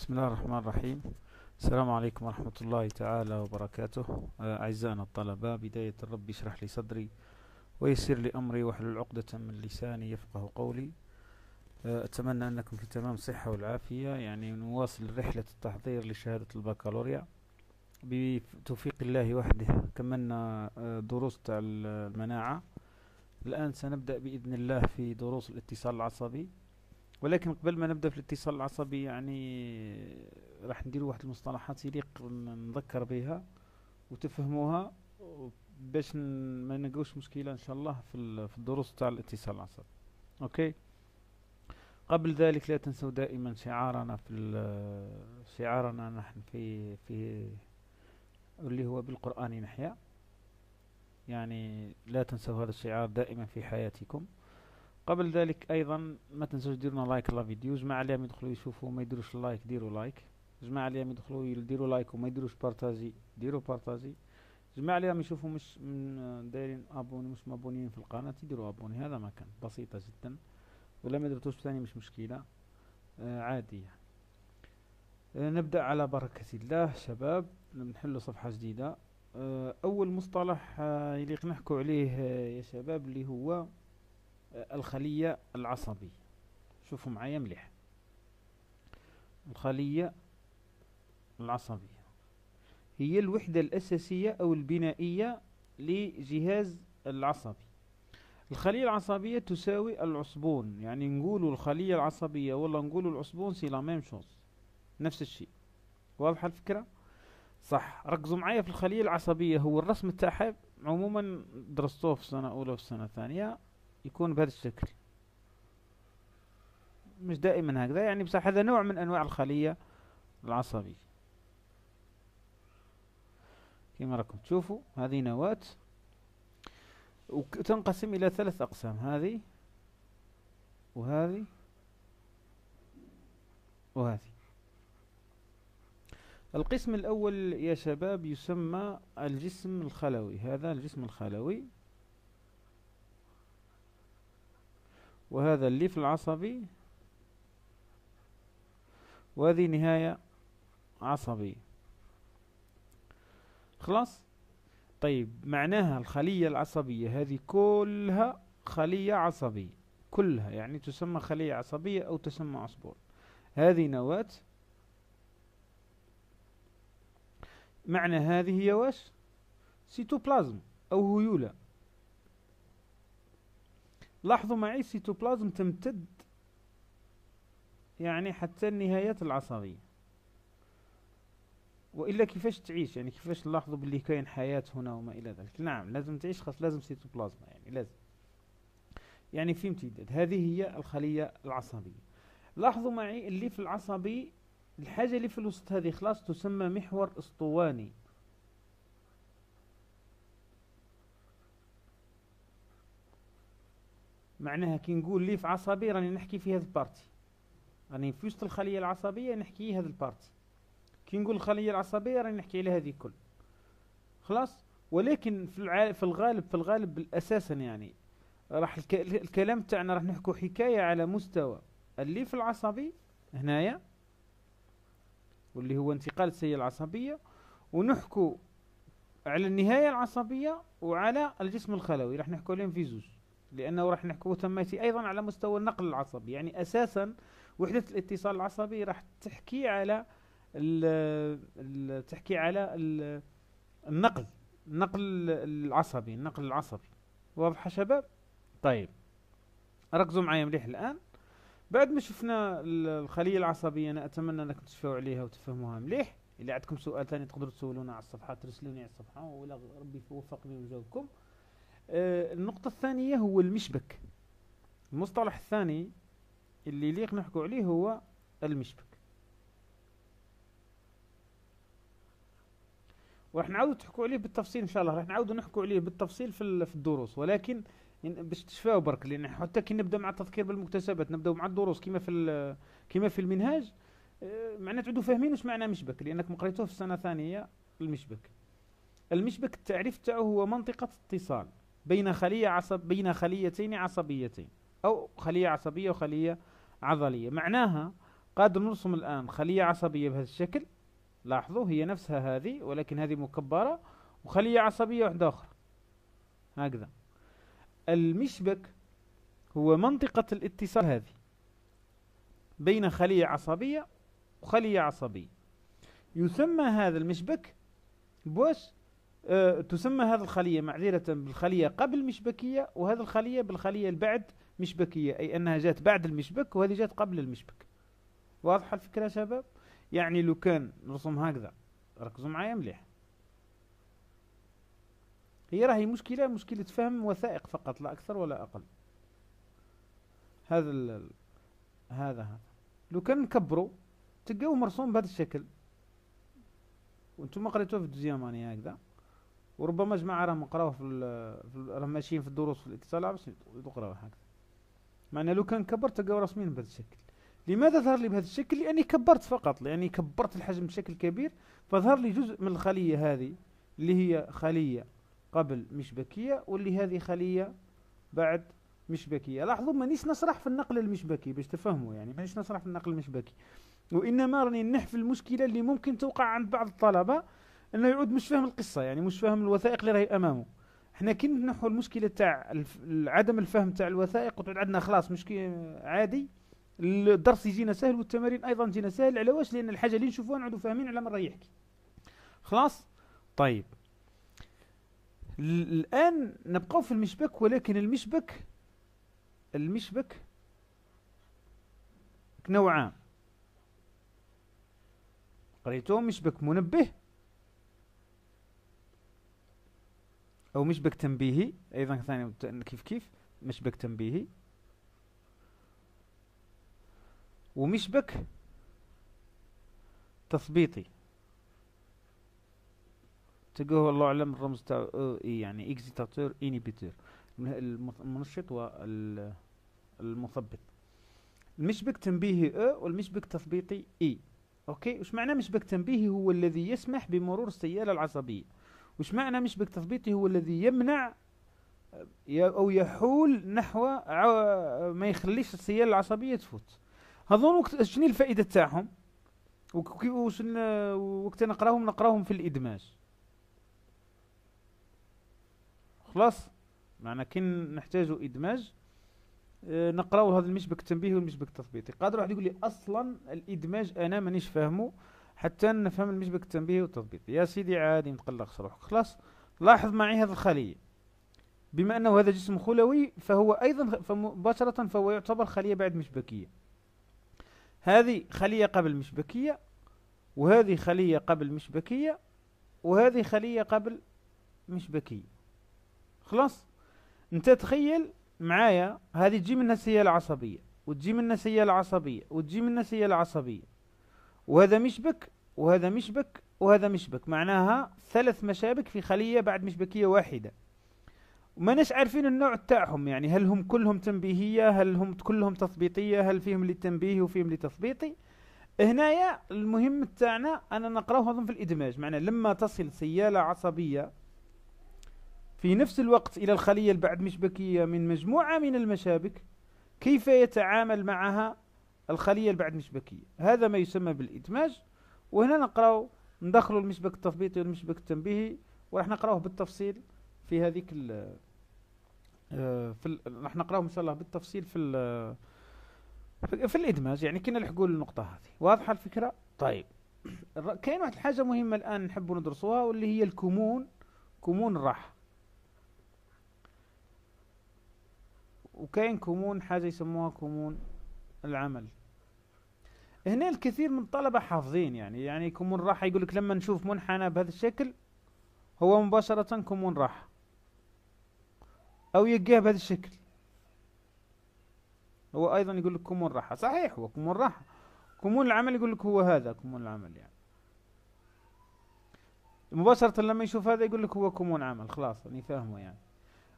بسم الله الرحمن الرحيم السلام عليكم ورحمة الله تعالى وبركاته آه، أعزائنا الطلبة بداية الرب يشرح لي صدري ويسر لي أمري واحلل عقدة من لساني يفقه قولي آه، أتمنى أنكم في تمام صحة والعافية يعني نواصل رحلة التحضير لشهادة البكالوريا بتوفيق الله وحده كملنا آه، دروس تاع المناعة الآن سنبدأ بإذن الله في دروس الاتصال العصبي ولكن قبل ما نبدا في الاتصال العصبي يعني راح ندير واحد المصطلحات يليق نذكر بها وتفهموها باش ما نلقاوش مشكله ان شاء الله في, في الدروس تاع الاتصال العصبي اوكي قبل ذلك لا تنسوا دائما شعارنا في شعارنا نحن في في اللي هو بالقران نحيا يعني لا تنسوا هذا الشعار دائما في حياتكم قبل ذلك ايضا ما تنسوش ديرونا لايك لا فيديو جماعه اللي يدخلوا يشوفوا ما يديروش لايك ديروا لايك جماعه اللي يدخلوا يديروا لايك وما يديروش بارتاجي ديروا بارتاجي جماعه عليهم يشوفوا مش دايرين ابوني مش مابونيين في القناه يديروا ابوني هذا ما كان بسيطه جدا ولا ما درتوش ثاني مش مشكله آه عادي يعني آه نبدا على بركه الله شباب نحلوا صفحه جديده آه اول مصطلح اللي آه، نحكوا عليه آه، يا شباب اللي هو الخلية العصبية شوفوا معايا مليح الخلية العصبية هي الوحدة الأساسية أو البنائية لجهاز العصبي الخلية العصبية تساوي العصبون يعني نقول الخلية العصبية ولا نقول العصبون سي لا ميم شوز نفس الشيء واضحة الفكرة صح ركزوا معايا في الخلية العصبية هو الرسم تاعها عموما درستوه في سنة أولى وفي سنة ثانية يكون بهذا الشكل مش دائما هكذا يعني بصح هذا نوع من أنواع الخلية العصبية كما راكم تشوفوا هذه نواة وتنقسم إلى ثلاث أقسام هذه وهذه وهذه القسم الأول يا شباب يسمى الجسم الخلوي هذا الجسم الخلوي وهذا الليف العصبي وهذه نهاية عصبية خلاص طيب معناها الخلية العصبية هذه كلها خلية عصبية كلها يعني تسمى خلية عصبية أو تسمى عصبون هذه نواة معنى هذه هي واش سيتوبلازم أو هيولة لاحظوا معي السيتوبلازم تمتد يعني حتى النهايات العصبية والا كيفاش تعيش يعني كيفاش نلاحظوا باللي كاين حياه هنا وما الى ذلك نعم لازم تعيش خاص لازم سيتوبلازما يعني لازم يعني في امتداد هذه هي الخليه العصبيه لاحظوا معي اللي في العصبي الحاجه اللي في الوسط هذه خلاص تسمى محور اسطواني معناها كي نقول ليف عصبي راني نحكي في هذا البارتي راني في وسط الخلية العصبية نحكي هذا البارتي كي نقول الخلية العصبية راني نحكي على هذه كل خلاص ولكن في, الع... في الغالب في الغالب اساسا يعني راح الك... الكلام تاعنا راح نحكو حكاية على مستوى الليف العصبي هنايا واللي هو انتقال السية العصبية ونحكو على النهاية العصبية وعلى الجسم الخلوي راح نحكو عليهم في زوج لأنه راح نحكي تميتي أيضا على مستوى النقل العصبي يعني أساسا وحدة الاتصال العصبي راح تحكي على تحكي على النقل النقل العصبي النقل العصبي واضحه شباب طيب ركزوا معايا مليح الآن بعد ما شفنا الخلية العصبية أنا أتمنى انكم تشفوا عليها وتفهموها مليح إذا عندكم سؤال ثاني تقدروا تسولونا على الصفحة ترسلوني على الصفحة ولا ربي يوفقني ويجاوبكم آه، النقطة الثانية هو المشبك المصطلح الثاني اللي يليق نحكو عليه هو المشبك وراح نعاودو تحكو عليه بالتفصيل ان شاء الله راح نعاودو نحكو عليه بالتفصيل في, في الدروس ولكن باش تشفاو برك لان حتى كي نبدا مع التذكير بالمكتسبات نبداو مع الدروس كيما في كيما في المنهاج آه، معناه تعودوا فاهمين واش معنى مشبك لانكم قريتوه في السنه الثانيه المشبك المشبك التعريف تاعو هو منطقه اتصال بين خلية عصب بين خليتين عصبيتين أو خلية عصبية وخلية عضلية معناها قادر نرسم الآن خلية عصبية بهذا الشكل لاحظوا هي نفسها هذه ولكن هذه مكبرة وخلية عصبية واحدة أخرى هكذا المشبك هو منطقة الاتصال هذه بين خلية عصبية وخلية عصبية يسمى هذا المشبك بوش أه، تسمى هذه الخلية معذرة بالخلية قبل مشبكية وهذه الخلية بالخلية البعد مشبكية أي أنها جات بعد المشبك وهذه جات قبل المشبك واضحة الفكرة شباب يعني لو كان نرسم هكذا ركزوا معايا مليح هي راهي مشكلة مشكلة فهم وثائق فقط لا أكثر ولا أقل هذا ال... هذا هذا لو كان نكبروا تلقاوه مرسوم بهذا الشكل وانتم قريتوه في الدوزيام هكذا وربما جماعة راهم قراوه في, في راهم ماشيين في الدروس في الاتصال باش يقراوه هكذا معناها لو كان كبرت تلقاو مين بهذا الشكل لماذا ظهر لي بهذا الشكل لاني كبرت فقط لاني كبرت الحجم بشكل كبير فظهر لي جزء من الخليه هذه اللي هي خليه قبل مشبكيه واللي هذه خليه بعد مشبكيه لاحظوا مانيش نشرح في النقل المشبكي باش تفهموا يعني مانيش نشرح في النقل المشبكي وانما راني نحف المشكله اللي ممكن توقع عند بعض الطلبه انه يعود مش فاهم القصه يعني مش فاهم الوثائق اللي راهي امامه احنا كي نحو المشكله تاع عدم الفهم تاع الوثائق وتعود عندنا خلاص مشكل عادي الدرس يجينا سهل والتمارين ايضا تجينا سهل على واش لان الحاجه اللي نشوفوها نعودوا فاهمين على من راه يحكي خلاص طيب الان نبقاو في المشبك ولكن المشبك المشبك نوعان قريتو مشبك منبه او مشبك تنبيهي ايضا ثاني كيف كيف مشبك تنبيهي ومشبك تثبيطي تلقاه والله اعلم الرمز تاع يعني اكزيتاتور انيبيتور المنشط والمثبط المشبك تنبيهي او والمشبك تثبيطي اي اوكي وش معنى مشبك تنبيهي هو الذي يسمح بمرور السياله العصبيه وش معنى مشبك تثبيطي هو الذي يمنع أو يحول نحو ما يخليش السيال العصبية تفوت هذون وقت شنو الفائدة تاعهم وقت نقراهم نقراهم في الإدماج خلاص معنى كي نحتاجو إدماج آه، نقراو هذا المشبك التنبيهي والمشبك التثبيطي قادر واحد يقول لي أصلا الإدماج أنا مانيش فاهمه حتى نفهم المشبك التنبيهي والتضبيط يا سيدي عادي نتقلق روحك خلاص لاحظ معي هذه الخلية بما أنه هذا جسم خلوي فهو أيضا مباشرة فهو يعتبر خلية بعد مشبكية هذه خلية قبل مشبكية وهذه خلية قبل مشبكية وهذه خلية قبل مشبكية خلاص انت تخيل معايا هذه تجي منها سيالة العصبية وتجي منها سيالة العصبية وتجي منها سيالة العصبية وهذا مشبك وهذا مشبك وهذا مشبك معناها ثلاث مشابك في خلية بعد مشبكية واحدة وما نش عارفين النوع تاعهم يعني هل هم كلهم تنبيهية هل هم كلهم تثبيطية هل فيهم للتنبيه وفيهم لتثبيطي هنايا المهم تاعنا أنا نقرأه أظن في الإدماج معنى لما تصل سيالة عصبية في نفس الوقت إلى الخلية البعد مشبكية من مجموعة من المشابك كيف يتعامل معها الخلية بعد مشبكية هذا ما يسمى بالإدماج وهنا نقرأ ندخلوا المشبك التثبيطي والمشبك التنبيهي وراح نقرأه بالتفصيل في هذيك ال آه، في راح نقرأه إن شاء الله بالتفصيل في ال آه، في الإدماج يعني كنا نلحقوا النقطة هذه واضحة الفكرة؟ طيب كاين واحد الحاجة مهمة الآن نحب ندرسوها واللي هي الكمون كمون الراحة وكاين كمون حاجة يسموها كمون العمل هنا الكثير من الطلبة حافظين يعني يعني كمون راح يقول لك لما نشوف منحنى بهذا الشكل هو مباشرة كمون راح أو يلقاه بهذا الشكل هو أيضا يقول لك كمون راحة صحيح هو كمون راحة كمون العمل يقول لك هو هذا كمون العمل يعني مباشرة لما يشوف هذا يقول لك هو كمون عمل خلاص يعني فاهمه يعني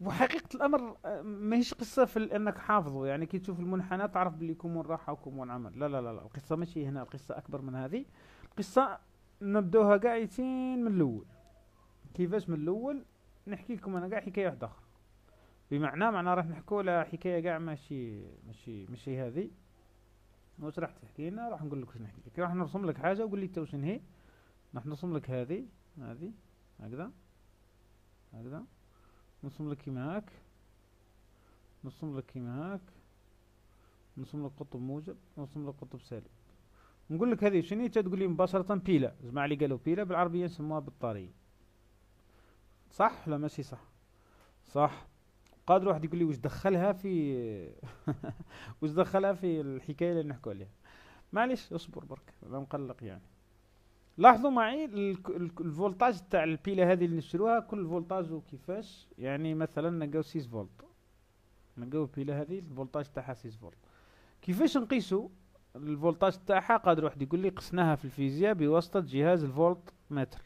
وحقيقه الامر آه، ماهيش قصه في انك حافظه يعني كي تشوف المنحنى تعرف باللي كومون راحه وكومون عمل لا لا لا لا القصه ماشي هنا القصه اكبر من هذه القصه نبدوها كاع من الاول كيفاش من الاول نحكي لكم انا كاع حكايه واحده اخرى بمعنى معنا راح نحكوا على حكايه كاع ماشي ماشي ماشي هذه واش راح تحكي لنا راح نقول لك واش نحكي لك راح نرسم لك حاجه وقول لي انت واش نهي راح نرسم لك هذه هذه هكذا هكذا نصم لك كيما هاك نصم لك كيما هاك نصم لك قطب موجب نصم لك قطب سالب نقول لك هذه شنو تقول لي مباشره بيلا جماعه اللي قالوا بيلا بالعربيه نسموها بالطاري صح ولا ماشي صح صح قادر واحد يقول لي واش دخلها في واش دخلها في الحكايه اللي نحكوا عليها معليش اصبر برك انا مقلق يعني لاحظوا معي الفولتاج تاع البيله هذه اللي نشروها كل فولتاج وكيفاش يعني مثلا نلقاو 6 فولت نلقاو البيله هذه الفولتاج تاعها 6 فولت كيفاش نقيسو الفولتاج تاعها قادر واحد يقول لي قسناها في الفيزياء بواسطه جهاز الفولت متر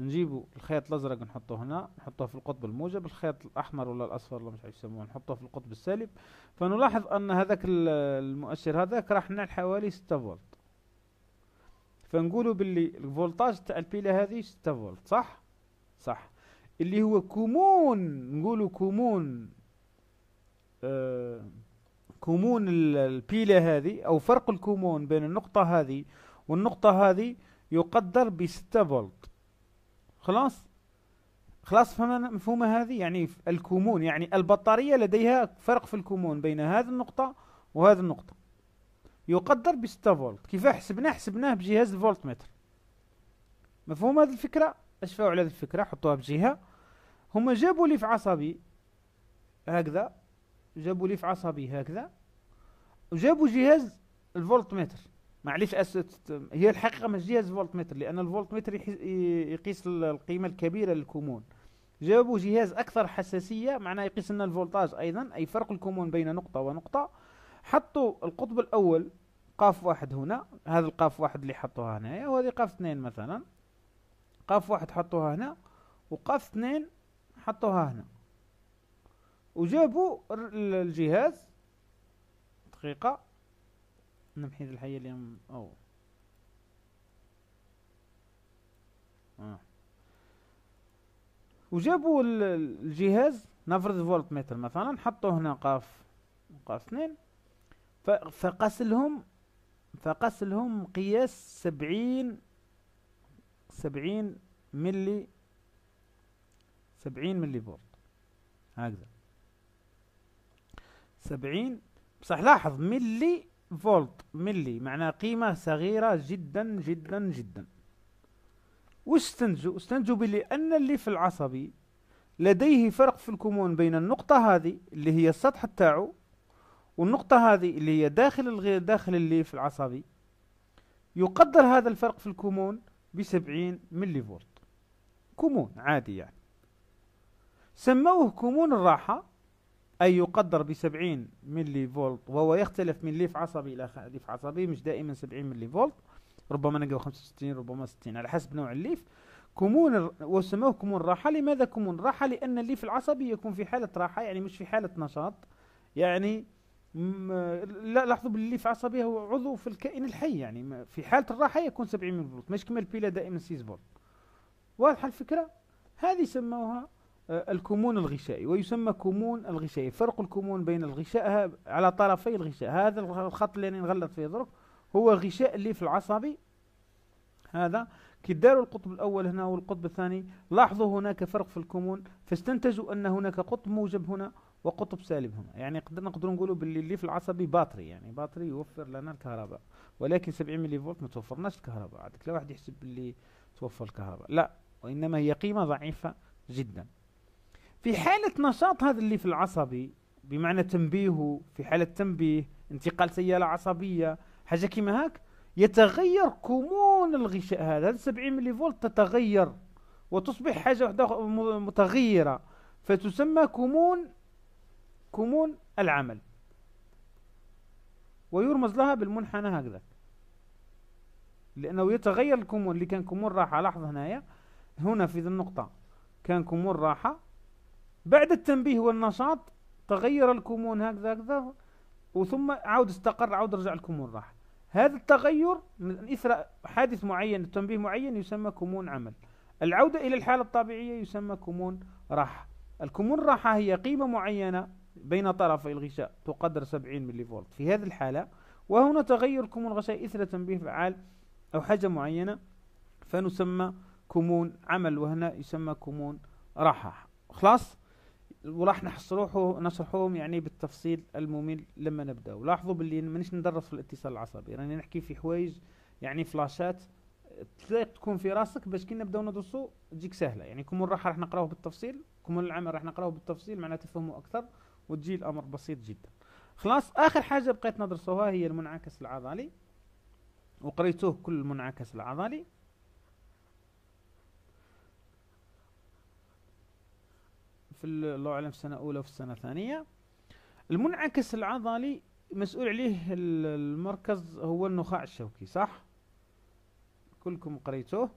نجيبو الخيط الازرق نحطه هنا نحطه في القطب الموجب الخيط الاحمر ولا الاصفر ولا مش عارف يسموه نحطه في القطب السالب فنلاحظ ان هذاك المؤشر هذاك راح نال حوالي 6 فولت فنقولوا باللي الفولتاج تاع البيله هذه 6 فولت صح صح اللي هو كومون نقولوا كومون آه كومون البيله هذه او فرق الكومون بين النقطه هذه والنقطه هذه يقدر ب 6 فولت خلاص خلاص فهمنا مفهومه هذه يعني الكومون يعني البطاريه لديها فرق في الكومون بين هذه النقطه وهذه النقطه يقدر ب 6 فولت كيف حسبناه حسبناه بجهاز الفولت متر مفهوم هذه الفكرة اشفعوا على هذه الفكرة حطوها بجهة هما جابوا لي في عصبي هكذا جابوا لي في عصبي هكذا وجابوا جهاز الفولت متر معليش أست... هي الحقيقة مش جهاز فولت متر لأن الفولت متر يقيس القيمة الكبيرة للكمون جابوا جهاز أكثر حساسية معناه يقيس لنا الفولتاج أيضا أي فرق الكمون بين نقطة ونقطة حطوا القطب الاول قاف واحد هنا هذا القاف واحد اللي حطوها هنايا أيوة، وهذه قاف اثنين مثلا قاف واحد حطوها هنا وقاف اثنين حطوها هنا وجابوا الجهاز دقيقة نمحي الحية اليوم أو آه. وجابوا الجهاز نفرض فولت متر مثلا حطوا هنا قاف قاف اثنين فقسلهم فقسلهم قياس سبعين سبعين ملي سبعين ملي فولت هكذا سبعين بصح لاحظ ملي فولت ملي معناه قيمة صغيرة جدا جدا جدا واستنتجوا استنتجوا بلي أن اللي في العصبي لديه فرق في الكمون بين النقطة هذه اللي هي السطح تاعو والنقطة هذه اللي هي داخل الغير داخل الليف العصبي يقدر هذا الفرق في الكومون بسبعين ملي فولت كومون عادي يعني سموه كومون الراحة أي يقدر بسبعين ملي فولت وهو يختلف من ليف عصبي إلى ليف عصبي مش دائما سبعين ملي فولت ربما نلقاو خمسة وستين ربما ستين على حسب نوع الليف كمون وسموه كمون راحة لماذا كمون راحة لأن الليف العصبي يكون في حالة راحة يعني مش في حالة نشاط يعني لا لاحظوا باللي في عصبية هو عضو في الكائن الحي يعني في حالة الراحة يكون 70 من فولت مش كما البيلا دائما 6 فولت واضحة الفكرة هذه سموها الكمون آه، الغشائي ويسمى كمون الغشائي فرق الكمون بين الغشاء على طرفي الغشاء هذا الخط اللي نغلط فيه درك هو غشاء اللي في العصبي هذا كي داروا القطب الأول هنا والقطب الثاني لاحظوا هناك فرق في الكمون فاستنتجوا أن هناك قطب موجب هنا وقطب سالب هنا يعني قدرنا نقدروا نقولوا باللي الليف العصبي باتري يعني باتري يوفر لنا الكهرباء ولكن 70 ملي فولت ما توفرناش الكهرباء عندك لا واحد يحسب باللي توفر الكهرباء لا وانما هي قيمه ضعيفه جدا في حاله نشاط هذا الليف العصبي بمعنى تنبيهه في حاله تنبيه انتقال سياله عصبيه حاجه كيما هاك يتغير كمون الغشاء هذا هذا 70 ملي فولت تتغير وتصبح حاجه واحده متغيره فتسمى كمون كمون العمل ويرمز لها بالمنحنى هكذا لأنه يتغير الكمون اللي كان كمون راحة لاحظ هنايا هنا في ذي النقطة كان كمون راحة بعد التنبيه والنشاط تغير الكمون هكذا هكذا وثم عاود استقر عاود رجع الكمون راحة هذا التغير من إثر حادث معين تنبيه معين يسمى كمون عمل العودة إلى الحالة الطبيعية يسمى كمون راحة الكمون راحة هي قيمة معينة بين طرفي الغشاء تقدر 70 ملي فولت في هذه الحالة وهنا تغير كمون الغشاء إثر تنبيه فعال أو حاجة معينة فنسمى كمون عمل وهنا يسمى كمون راحة خلاص وراح نحصروه نشرحوهم يعني بالتفصيل الممل لما نبداو لاحظوا باللي مانيش ندرس في الاتصال العصبي راني نحكي في حوايج يعني فلاشات تكون في راسك باش كي نبداو ندرسو تجيك سهله يعني كمون الراحه راح نقراوه بالتفصيل كمون العمل راح نقراوه بالتفصيل معناه تفهموا اكثر وتجي الأمر بسيط جدا خلاص آخر حاجة بقيت ندرسوها هي المنعكس العضلي وقريتوه كل المنعكس العضلي في الله أعلم في سنة أولى وفي السنة ثانية المنعكس العضلي مسؤول عليه المركز هو النخاع الشوكي صح كلكم قريتوه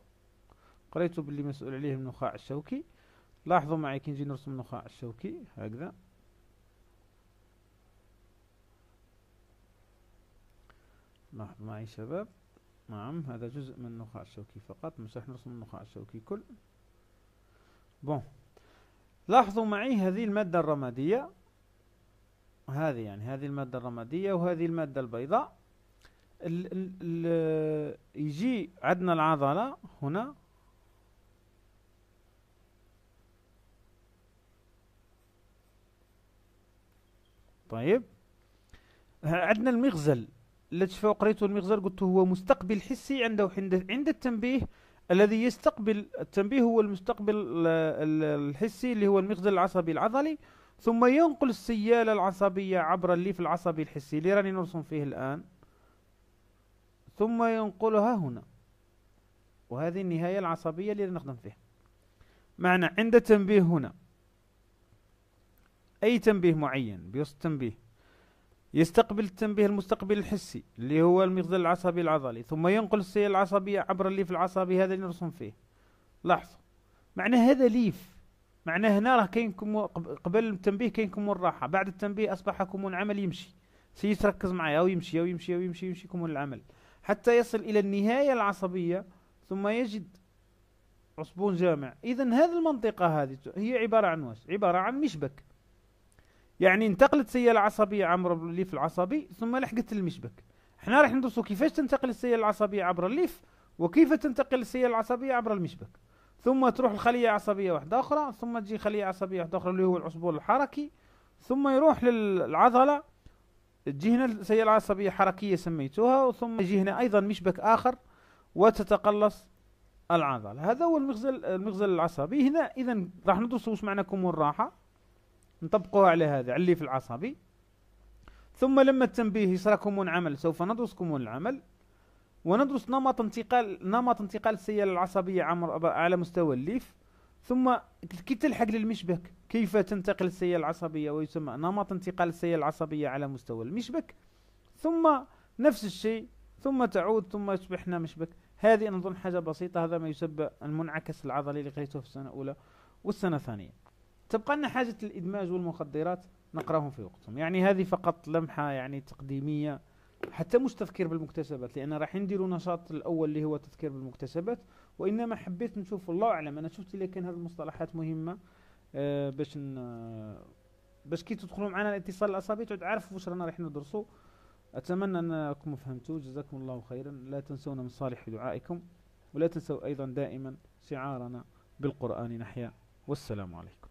قريتوا باللي مسؤول عليه النخاع الشوكي لاحظوا معي كي نجي نرسم النخاع الشوكي هكذا لاحظوا معي شباب نعم هذا جزء من النخاع الشوكي فقط مش راح نرسم النخاع الشوكي كل بون لاحظوا معي هذه المادة الرمادية هذه يعني هذه المادة الرمادية وهذه المادة البيضاء ال ال يجي عندنا العضلة هنا طيب عندنا المغزل التي قريته المغزر قلت هو مستقبل حسي عنده عند التنبيه الذي يستقبل التنبيه هو المستقبل الحسي اللي هو المغزل العصبي العضلي ثم ينقل السيالة العصبية عبر الليف العصبي الحسي اللي راني نرسم فيه الآن ثم ينقلها هنا وهذه النهاية العصبية اللي نخدم فيها معنى عند تنبيه هنا أي تنبيه معين بيوصل تنبيه يستقبل التنبيه المستقبل الحسي اللي هو المغزل العصبي العضلي ثم ينقل السيل العصبية عبر الليف العصبي هذا اللي نرسم فيه لاحظوا معنى هذا ليف معنى هنا راه كاين قبل التنبيه كاين كمون الراحة بعد التنبيه أصبح كمون العمل يمشي أو يمشي معايا يمشي أو يمشي يمشي كمون العمل حتى يصل إلى النهاية العصبية ثم يجد عصبون جامع إذا هذه المنطقة هذه هي عبارة عن واش عبارة عن مشبك يعني انتقلت سيالة العصبية عبر الليف العصبي ثم لحقت المشبك احنا راح ندرسوا كيفاش تنتقل السيالة العصبية عبر الليف وكيف تنتقل السيالة العصبية عبر المشبك ثم تروح لخلية عصبية واحدة أخرى ثم تجي خلية عصبية واحدة أخرى اللي هو العصبول الحركي ثم يروح للعضلة تجي هنا السيالة العصبية حركية سميتوها وثم يجي هنا أيضا مشبك آخر وتتقلص العضلة هذا هو المغزل المغزل العصبي هنا إذا راح ندرسوا واش معنى كمون الراحة نطبقوها على هذا على اللي في العصبي ثم لما التنبيه يصرى كمون عمل سوف ندرس كمون العمل وندرس نمط انتقال نمط انتقال السيالة العصبية على مستوى الليف ثم كي تلحق للمشبك كيف تنتقل السيالة العصبية ويسمى نمط انتقال السيالة العصبية على مستوى المشبك ثم نفس الشيء ثم تعود ثم يصبحنا مشبك هذه نظن حاجة بسيطة هذا ما يسمى المنعكس العضلي اللي قريته في السنة الأولى والسنة الثانية تبقى لنا حاجة الإدماج والمخدرات نقراهم في وقتهم يعني هذه فقط لمحة يعني تقديمية حتى مش تذكير بالمكتسبات لأن راح نديروا نشاط الأول اللي هو تذكير بالمكتسبات وإنما حبيت نشوف الله أعلم أنا شفت إلا كان هذه المصطلحات مهمة آه باش باش كي تدخلوا معنا الاتصال تعود عارف واش رانا رايحين ندرسوا أتمنى أنكم فهمتوا جزاكم الله خيرا لا تنسونا من صالح دعائكم ولا تنسوا أيضا دائما شعارنا بالقرآن نحيا والسلام عليكم